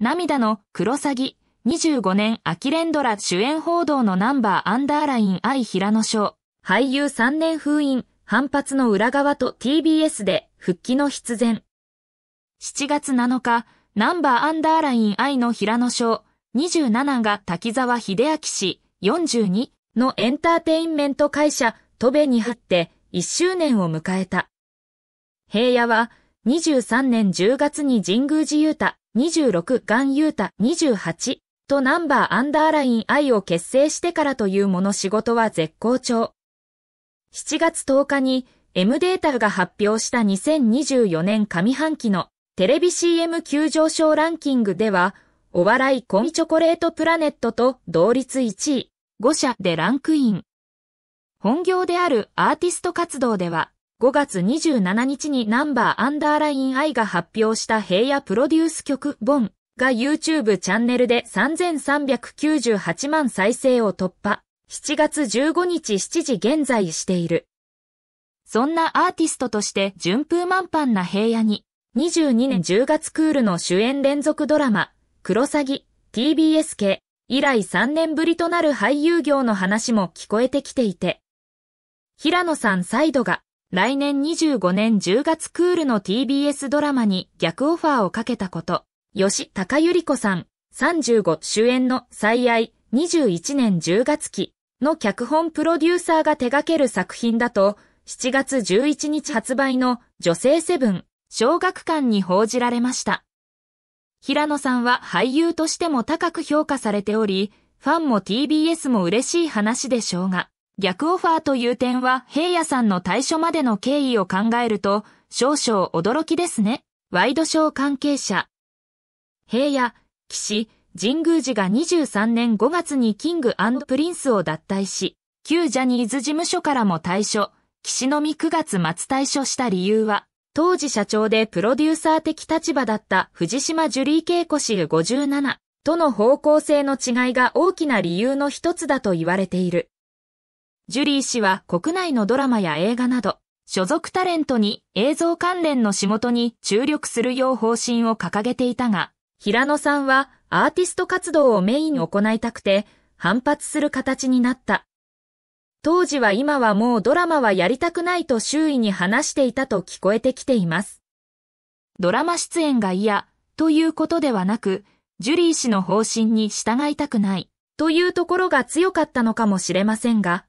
涙の黒詐欺25年秋連ドラ主演報道のナンバーアンダーライン愛平野賞俳優3年封印反発の裏側と TBS で復帰の必然7月7日ナンバーアンダーライン愛の平野賞27が滝沢秀明氏42のエンターテインメント会社戸部に入って1周年を迎えた。平野は23年10月に神宮寺雄太26ガンユータ28とナンバーアンダーライン I を結成してからというもの仕事は絶好調。7月10日に M データが発表した2024年上半期のテレビ CM 急上昇ランキングでは、お笑いコミチョコレートプラネットと同率1位、5社でランクイン。本業であるアーティスト活動では、5月27日にナンバーアンダーラインアイが発表した平野プロデュース曲ボン、が YouTube チャンネルで3398万再生を突破。7月15日7時現在している。そんなアーティストとして順風満帆な平野に、22年10月クールの主演連続ドラマ、クロサギ、TBS 系、以来3年ぶりとなる俳優業の話も聞こえてきていて、平野さんサイドが、来年25年10月クールの TBS ドラマに逆オファーをかけたこと、吉高由里子さん、35主演の最愛21年10月期の脚本プロデューサーが手掛ける作品だと、7月11日発売の女性セブン、小学館に報じられました。平野さんは俳優としても高く評価されており、ファンも TBS も嬉しい話でしょうが、逆オファーという点は平野さんの対処までの経緯を考えると少々驚きですね。ワイドショー関係者。平野、岸、神宮寺が23年5月にキングプリンスを脱退し、旧ジャニーズ事務所からも退所、岸のみ9月末退所した理由は、当時社長でプロデューサー的立場だった藤島ジュリー恵子氏57との方向性の違いが大きな理由の一つだと言われている。ジュリー氏は国内のドラマや映画など、所属タレントに映像関連の仕事に注力するよう方針を掲げていたが、平野さんはアーティスト活動をメインに行いたくて、反発する形になった。当時は今はもうドラマはやりたくないと周囲に話していたと聞こえてきています。ドラマ出演が嫌ということではなく、ジュリー氏の方針に従いたくないというところが強かったのかもしれませんが、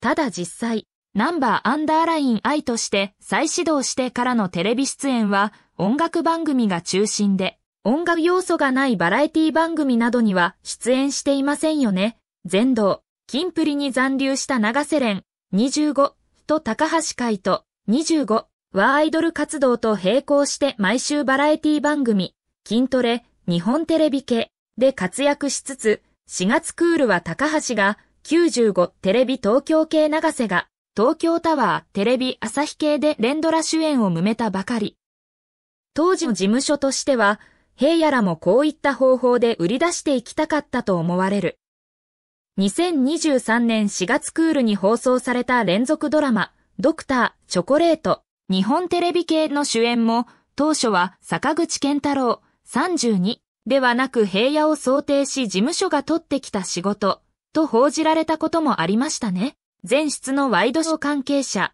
ただ実際、ナンバーアンダーライン I として再始動してからのテレビ出演は音楽番組が中心で、音楽要素がないバラエティ番組などには出演していませんよね。全道、金プリに残留した長瀬廉、25と高橋海人、25はアイドル活動と並行して毎週バラエティ番組、筋トレ、日本テレビ系で活躍しつつ、4月クールは高橋が95テレビ東京系長瀬が東京タワーテレビ朝日系で連ドラ主演を埋めたばかり。当時の事務所としては、平野らもこういった方法で売り出していきたかったと思われる。2023年4月クールに放送された連続ドラマ、ドクター、チョコレート、日本テレビ系の主演も、当初は坂口健太郎、32ではなく平野を想定し事務所が取ってきた仕事、と報じられたこともありましたね。前室のワイドショー関係者。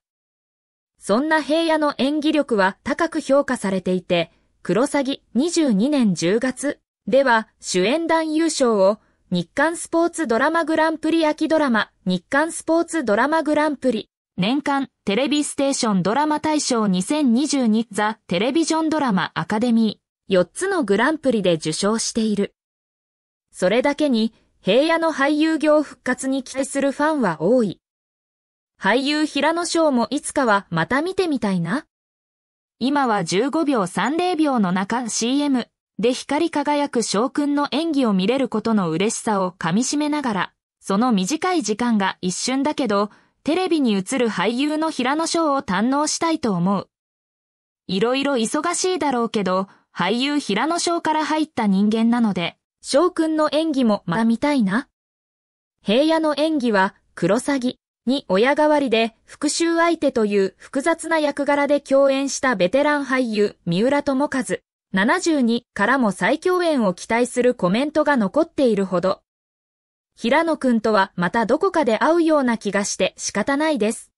そんな平野の演技力は高く評価されていて、黒サギ22年10月では主演男優賞を日刊スポーツドラマグランプリ秋ドラマ日刊スポーツドラマグランプリ年間テレビステーションドラマ大賞2022ザテレビジョンドラマアカデミー4つのグランプリで受賞している。それだけに平野の俳優業復活に期待するファンは多い。俳優平野翔もいつかはまた見てみたいな。今は15秒30秒の中 CM で光り輝く翔くんの演技を見れることの嬉しさを噛み締めながら、その短い時間が一瞬だけど、テレビに映る俳優の平野翔を堪能したいと思う。いろいろ忙しいだろうけど、俳優平野翔から入った人間なので、くんの演技もまた見たいな。平野の演技は、黒詐欺に親代わりで復讐相手という複雑な役柄で共演したベテラン俳優、三浦智和。72からも再共演を期待するコメントが残っているほど。平野くんとはまたどこかで会うような気がして仕方ないです。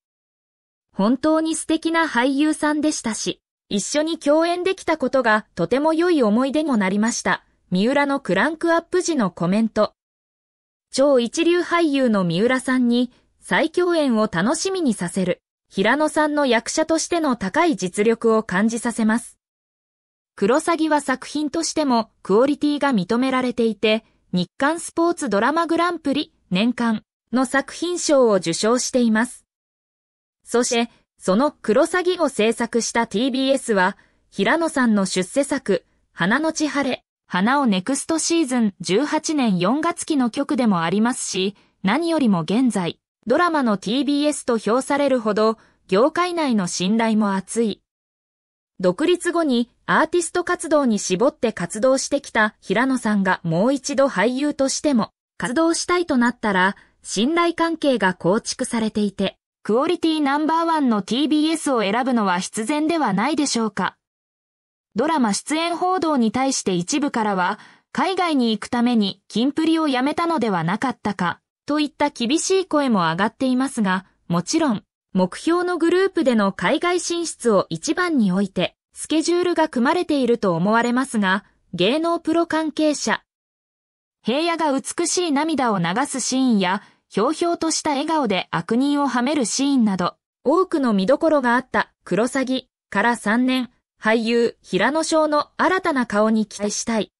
本当に素敵な俳優さんでしたし、一緒に共演できたことがとても良い思い出にもなりました。三浦のクランクアップ時のコメント。超一流俳優の三浦さんに再共演を楽しみにさせる、平野さんの役者としての高い実力を感じさせます。黒詐は作品としてもクオリティが認められていて、日刊スポーツドラマグランプリ年間の作品賞を受賞しています。そして、その黒サギを制作した TBS は、平野さんの出世作、花のち晴れ花をネクストシーズン18年4月期の曲でもありますし、何よりも現在、ドラマの TBS と評されるほど、業界内の信頼も厚い。独立後にアーティスト活動に絞って活動してきた平野さんがもう一度俳優としても活動したいとなったら、信頼関係が構築されていて、クオリティナンバーワンの TBS を選ぶのは必然ではないでしょうか。ドラマ出演報道に対して一部からは、海外に行くために金プリをやめたのではなかったか、といった厳しい声も上がっていますが、もちろん、目標のグループでの海外進出を一番において、スケジュールが組まれていると思われますが、芸能プロ関係者。平野が美しい涙を流すシーンや、ひょうひょうとした笑顔で悪人をはめるシーンなど、多くの見どころがあった黒サギから3年、俳優、平野翔の新たな顔に期待したい。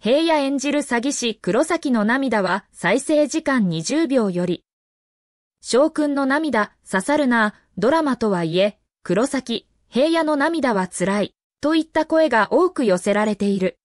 平野演じる詐欺師黒崎の涙は再生時間20秒より。翔くんの涙、刺さるな、ドラマとはいえ、黒崎、平野の涙は辛い、といった声が多く寄せられている。